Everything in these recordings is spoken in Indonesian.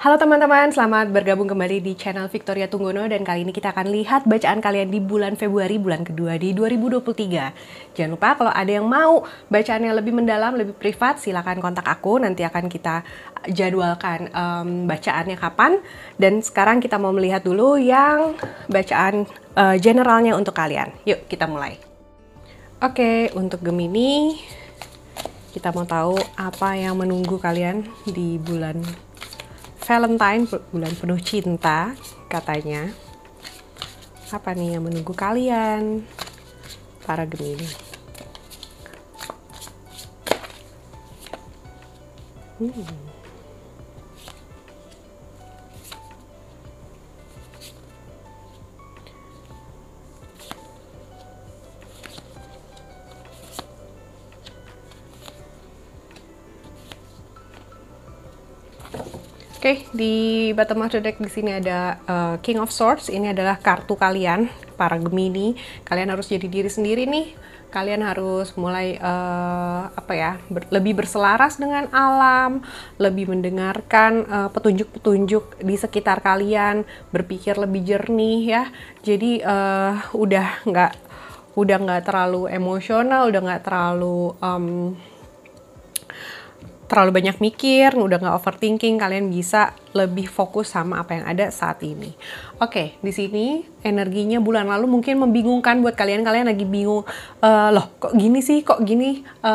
Halo teman-teman, selamat bergabung kembali di channel Victoria Tunggono dan kali ini kita akan lihat bacaan kalian di bulan Februari, bulan kedua di 2023. Jangan lupa kalau ada yang mau bacaan yang lebih mendalam, lebih privat, silahkan kontak aku, nanti akan kita jadwalkan um, bacaannya kapan. Dan sekarang kita mau melihat dulu yang bacaan uh, generalnya untuk kalian. Yuk kita mulai. Oke, untuk Gemini, kita mau tahu apa yang menunggu kalian di bulan Valentine bulan penuh cinta katanya apa nih yang menunggu kalian para Gemini hmm. Oke, okay, di bottom of the deck di sini ada uh, King of Swords. Ini adalah kartu kalian, para Gemini. Kalian harus jadi diri sendiri nih. Kalian harus mulai uh, apa ya, ber, lebih berselaras dengan alam, lebih mendengarkan eh, petunjuk-petunjuk uh, di sekitar kalian, berpikir lebih jernih ya. Jadi uh, udah nggak udah nggak terlalu emosional, udah nggak terlalu um, terlalu banyak mikir, udah nggak overthinking, kalian bisa lebih fokus sama apa yang ada saat ini. Oke, okay, di sini energinya bulan lalu mungkin membingungkan buat kalian. Kalian lagi bingung, e, loh kok gini sih, kok gini? E,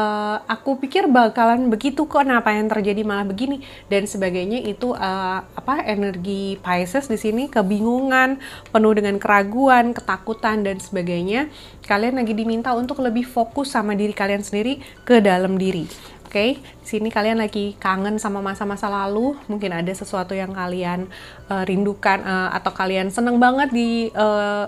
aku pikir bakalan begitu kok, kenapa nah, yang terjadi malah begini dan sebagainya itu uh, apa energi Pisces di sini kebingungan, penuh dengan keraguan, ketakutan dan sebagainya. Kalian lagi diminta untuk lebih fokus sama diri kalian sendiri ke dalam diri Oke, okay? sini kalian lagi kangen sama masa-masa lalu, mungkin ada sesuatu yang kalian uh, rindukan uh, atau kalian seneng banget di uh,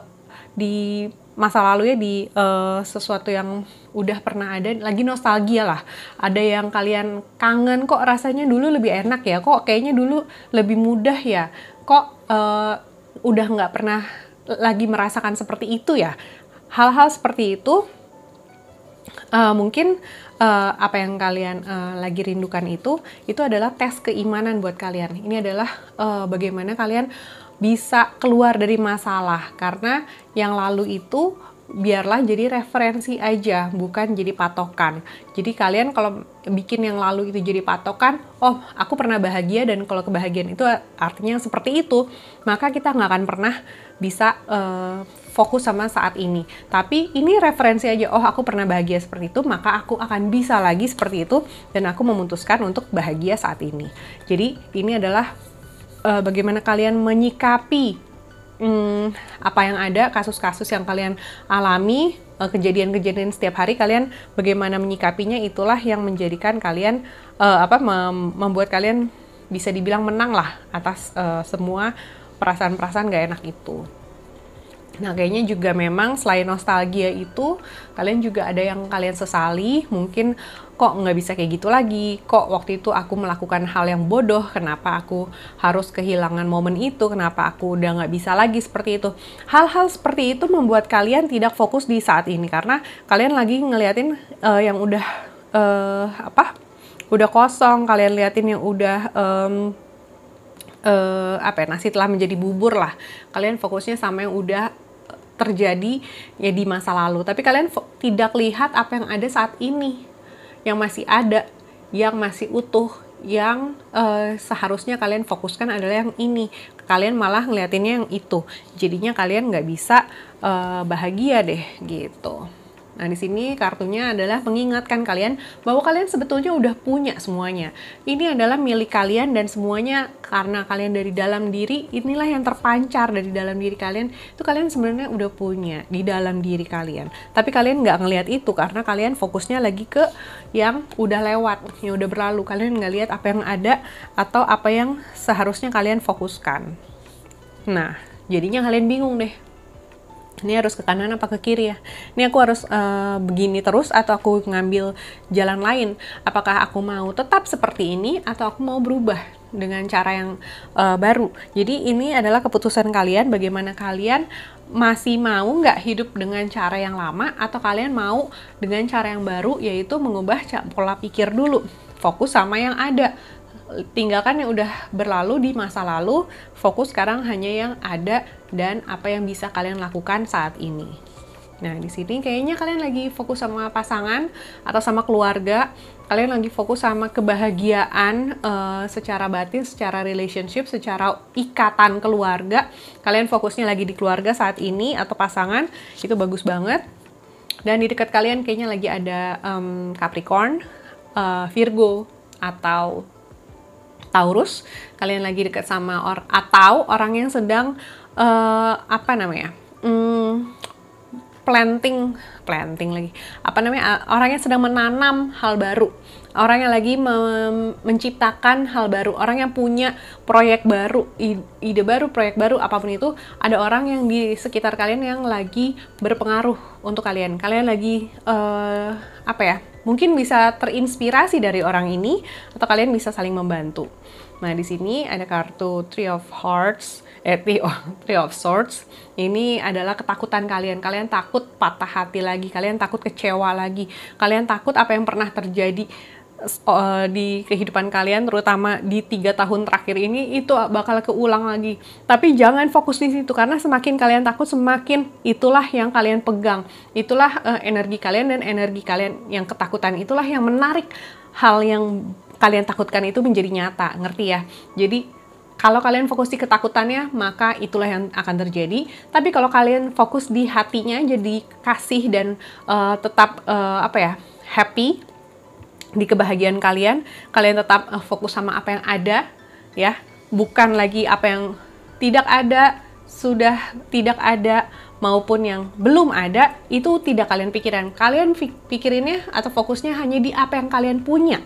di masa lalu ya di uh, sesuatu yang udah pernah ada lagi nostalgia lah ada yang kalian kangen kok rasanya dulu lebih enak ya kok kayaknya dulu lebih mudah ya kok uh, udah nggak pernah lagi merasakan seperti itu ya hal-hal seperti itu uh, mungkin uh, apa yang kalian uh, lagi rindukan itu itu adalah tes keimanan buat kalian. Ini adalah uh, bagaimana kalian bisa keluar dari masalah karena yang lalu itu biarlah jadi referensi aja, bukan jadi patokan. Jadi kalian kalau bikin yang lalu itu jadi patokan, oh aku pernah bahagia dan kalau kebahagiaan itu artinya seperti itu, maka kita nggak akan pernah bisa uh, fokus sama saat ini. Tapi ini referensi aja, oh aku pernah bahagia seperti itu, maka aku akan bisa lagi seperti itu dan aku memutuskan untuk bahagia saat ini. Jadi ini adalah uh, bagaimana kalian menyikapi hmm, apa yang ada, kasus-kasus yang kalian alami, eh, kejadian-kejadian setiap hari kalian bagaimana menyikapinya itulah yang menjadikan kalian uh, apa mem membuat kalian bisa dibilang menang lah atas uh, semua perasaan-perasaan gak enak itu. Nah, kayaknya juga memang selain nostalgia itu, kalian juga ada yang kalian sesali, mungkin kok nggak bisa kayak gitu lagi, kok waktu itu aku melakukan hal yang bodoh, kenapa aku harus kehilangan momen itu, kenapa aku udah nggak bisa lagi seperti itu. Hal-hal seperti itu membuat kalian tidak fokus di saat ini, karena kalian lagi ngeliatin uh, yang udah, uh, apa, udah kosong, kalian liatin yang udah... Um, Uh, apa ya, nasi telah menjadi bubur lah kalian fokusnya sama yang udah terjadi ya di masa lalu. Tapi kalian tidak lihat apa yang ada saat ini, yang masih ada, yang masih utuh, yang uh, seharusnya kalian fokuskan adalah yang ini. Kalian malah ngeliatinnya yang itu. Jadinya kalian nggak bisa uh, bahagia deh gitu. Nah, di sini kartunya adalah mengingatkan kalian bahwa kalian sebetulnya udah punya semuanya. Ini adalah milik kalian dan semuanya karena kalian dari dalam diri, inilah yang terpancar dari dalam diri kalian. Itu kalian sebenarnya udah punya di dalam diri kalian. Tapi kalian nggak ngelihat itu karena kalian fokusnya lagi ke yang udah lewat, yang udah berlalu. Kalian nggak lihat apa yang ada atau apa yang seharusnya kalian fokuskan. Nah, jadinya kalian bingung deh ini harus ke kanan apa ke kiri ya ini aku harus uh, begini terus atau aku ngambil jalan lain apakah aku mau tetap seperti ini atau aku mau berubah dengan cara yang uh, baru jadi ini adalah keputusan kalian bagaimana kalian masih mau nggak hidup dengan cara yang lama atau kalian mau dengan cara yang baru yaitu mengubah pola pikir dulu fokus sama yang ada tinggalkan yang udah berlalu di masa lalu, fokus sekarang hanya yang ada dan apa yang bisa kalian lakukan saat ini. Nah, di sini kayaknya kalian lagi fokus sama pasangan atau sama keluarga, kalian lagi fokus sama kebahagiaan uh, secara batin, secara relationship, secara ikatan keluarga. Kalian fokusnya lagi di keluarga saat ini atau pasangan, itu bagus banget. Dan di dekat kalian kayaknya lagi ada um, Capricorn, uh, Virgo, atau Taurus, kalian lagi dekat sama or atau orang yang sedang uh, apa namanya? Hmm, planting, planting lagi. Apa namanya? Orang yang sedang menanam hal baru. Orang yang lagi menciptakan hal baru, orang yang punya proyek baru, ide baru, proyek baru, apapun itu, ada orang yang di sekitar kalian yang lagi berpengaruh untuk kalian. Kalian lagi uh, apa ya? mungkin bisa terinspirasi dari orang ini atau kalian bisa saling membantu. Nah, di sini ada kartu Three of Hearts, eh, Three of, Three of Swords. Ini adalah ketakutan kalian. Kalian takut patah hati lagi, kalian takut kecewa lagi, kalian takut apa yang pernah terjadi Eh, di kehidupan kalian terutama di tiga tahun terakhir ini itu bakal keulang lagi tapi jangan fokus di situ karena semakin kalian takut semakin itulah yang kalian pegang itulah uh, energi kalian dan energi kalian yang ketakutan itulah yang menarik hal yang kalian takutkan itu menjadi nyata ngerti ya jadi kalau kalian fokus di ketakutannya, maka itulah yang akan terjadi. Tapi kalau kalian fokus di hatinya, jadi kasih dan uh, tetap uh, apa ya happy di kebahagiaan kalian, kalian tetap eh, fokus sama apa yang ada, ya, bukan lagi apa yang tidak ada, sudah tidak ada, maupun yang belum ada, itu tidak kalian pikirkan. Kalian pikirinnya atau fokusnya hanya di apa yang kalian punya.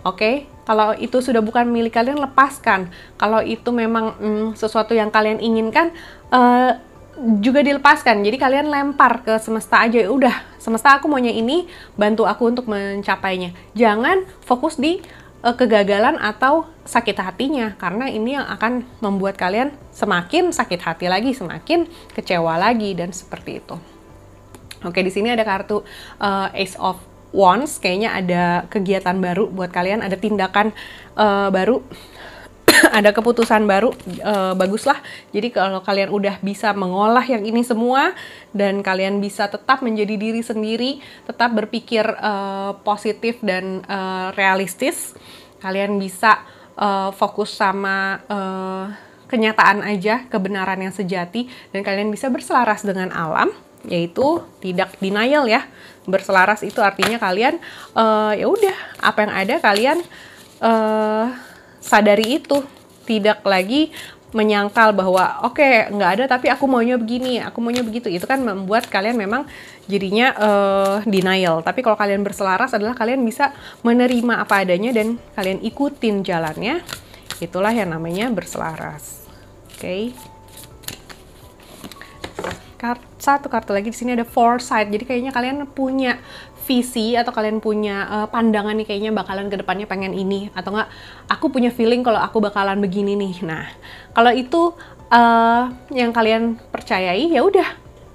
Oke, okay? kalau itu sudah bukan milik kalian, lepaskan. Kalau itu memang mm, sesuatu yang kalian inginkan, uh, juga dilepaskan. Jadi kalian lempar ke semesta aja, ya udah semesta aku maunya ini, bantu aku untuk mencapainya. Jangan fokus di uh, kegagalan atau sakit hatinya karena ini yang akan membuat kalian semakin sakit hati lagi, semakin kecewa lagi dan seperti itu. Oke, di sini ada kartu uh, Ace of Wands, kayaknya ada kegiatan baru buat kalian, ada tindakan uh, baru ada keputusan baru uh, baguslah jadi kalau kalian udah bisa mengolah yang ini semua dan kalian bisa tetap menjadi diri sendiri tetap berpikir uh, positif dan uh, realistis kalian bisa uh, fokus sama uh, kenyataan aja kebenaran yang sejati dan kalian bisa berselaras dengan alam yaitu tidak denial ya berselaras itu artinya kalian uh, ya udah apa yang ada kalian uh, sadari itu tidak lagi menyangkal bahwa oke okay, nggak ada tapi aku maunya begini aku maunya begitu itu kan membuat kalian memang jadinya uh, denial tapi kalau kalian berselaras adalah kalian bisa menerima apa adanya dan kalian ikutin jalannya itulah yang namanya berselaras oke okay. satu kartu lagi di sini ada foresight jadi kayaknya kalian punya visi atau kalian punya uh, pandangan nih kayaknya bakalan kedepannya pengen ini atau enggak aku punya feeling kalau aku bakalan begini nih nah kalau itu uh, yang kalian percayai ya udah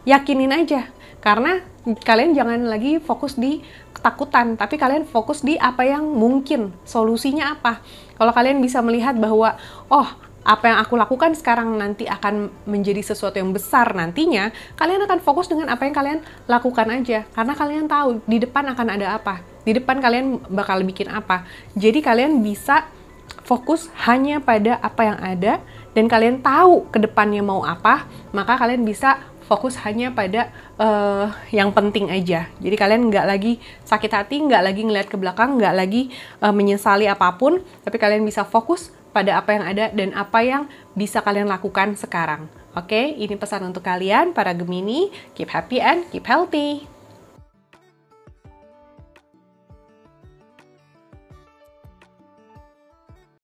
yakinin aja karena kalian jangan lagi fokus di ketakutan tapi kalian fokus di apa yang mungkin solusinya apa kalau kalian bisa melihat bahwa oh apa yang aku lakukan sekarang nanti akan menjadi sesuatu yang besar nantinya, kalian akan fokus dengan apa yang kalian lakukan aja. Karena kalian tahu di depan akan ada apa. Di depan kalian bakal bikin apa. Jadi kalian bisa fokus hanya pada apa yang ada dan kalian tahu ke depannya mau apa, maka kalian bisa fokus hanya pada uh, yang penting aja. Jadi kalian nggak lagi sakit hati, nggak lagi ngeliat ke belakang, nggak lagi uh, menyesali apapun, tapi kalian bisa fokus pada apa yang ada dan apa yang bisa kalian lakukan sekarang. Oke, okay? ini pesan untuk kalian para Gemini, keep happy and keep healthy.